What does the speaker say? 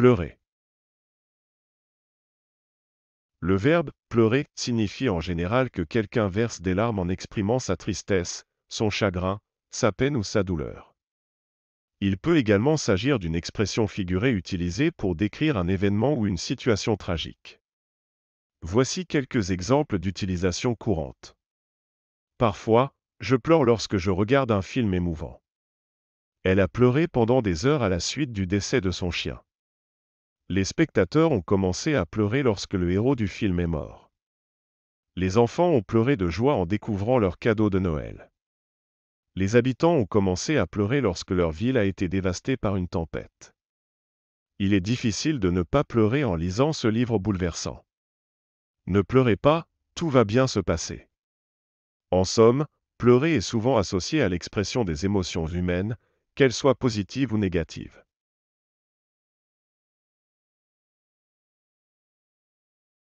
Pleurer. Le verbe pleurer signifie en général que quelqu'un verse des larmes en exprimant sa tristesse, son chagrin, sa peine ou sa douleur. Il peut également s'agir d'une expression figurée utilisée pour décrire un événement ou une situation tragique. Voici quelques exemples d'utilisation courante. Parfois, je pleure lorsque je regarde un film émouvant. Elle a pleuré pendant des heures à la suite du décès de son chien. Les spectateurs ont commencé à pleurer lorsque le héros du film est mort. Les enfants ont pleuré de joie en découvrant leur cadeau de Noël. Les habitants ont commencé à pleurer lorsque leur ville a été dévastée par une tempête. Il est difficile de ne pas pleurer en lisant ce livre bouleversant. Ne pleurez pas, tout va bien se passer. En somme, pleurer est souvent associé à l'expression des émotions humaines, qu'elles soient positives ou négatives.